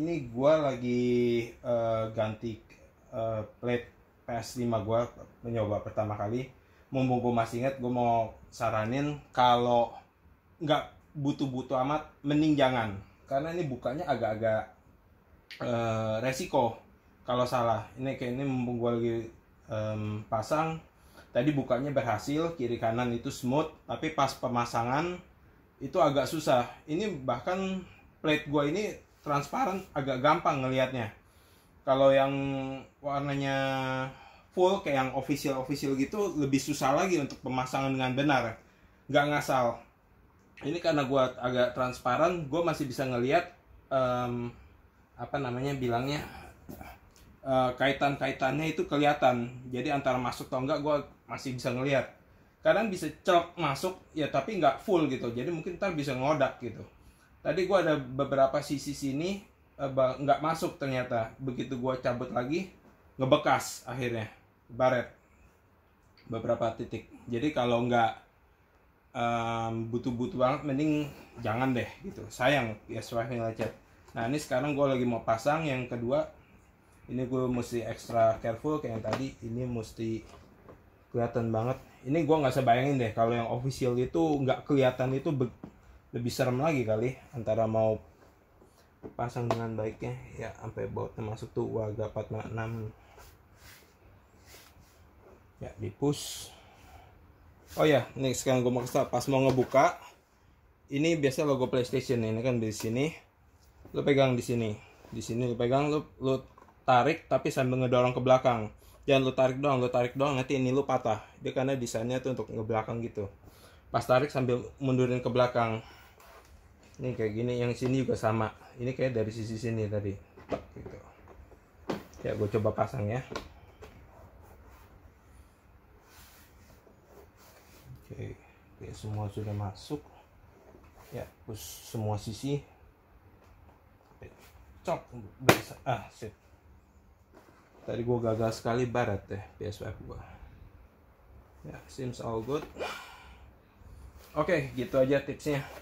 ini gue lagi uh, ganti uh, plate PS5 gue mencoba pertama kali mumpung gue masih inget, gue mau saranin kalau nggak butuh-butuh amat mending jangan karena ini bukanya agak-agak uh, resiko kalau salah ini kayak ini mumpung gue lagi um, pasang tadi bukanya berhasil kiri kanan itu smooth tapi pas pemasangan itu agak susah ini bahkan plate gue ini transparan agak gampang ngelihatnya kalau yang warnanya full kayak yang official official gitu lebih susah lagi untuk pemasangan dengan benar Gak ngasal ini karena gue agak transparan gue masih bisa ngelihat um, apa namanya bilangnya uh, eh, kaitan kaitannya itu kelihatan jadi antara masuk atau enggak gue masih bisa ngelihat kadang bisa cok masuk ya tapi nggak full gitu jadi mungkin ntar bisa ngodak gitu tadi gue ada beberapa sisi sini eh, nggak masuk ternyata begitu gue cabut lagi ngebekas akhirnya baret beberapa titik jadi kalau nggak um, butuh-butuh banget mending jangan deh gitu sayang ya swipe lecet nah ini sekarang gue lagi mau pasang yang kedua ini gue mesti extra careful kayak yang tadi ini mesti kelihatan banget ini gue nggak sebayangin deh kalau yang official itu nggak kelihatan itu lebih serem lagi kali antara mau pasang dengan baiknya ya sampai bautnya masuk tuh wah warga 456 ya di oh ya nih sekarang gue maksa pas mau ngebuka ini biasa logo PlayStation ini kan di sini lu pegang di sini di sini lu pegang lu lu tarik tapi sambil ngedorong ke belakang jangan lu tarik doang lu tarik doang nanti ini lu patah dia karena desainnya tuh untuk ngebelakang gitu pas tarik sambil mundurin ke belakang ini kayak gini yang sini juga sama ini kayak dari sisi sini tadi gitu ya gue coba pasang ya oke oke semua sudah masuk ya push semua sisi cok biasa ah sip tadi gue gagal sekali barat ya PSF gue ya seems all good oke gitu aja tipsnya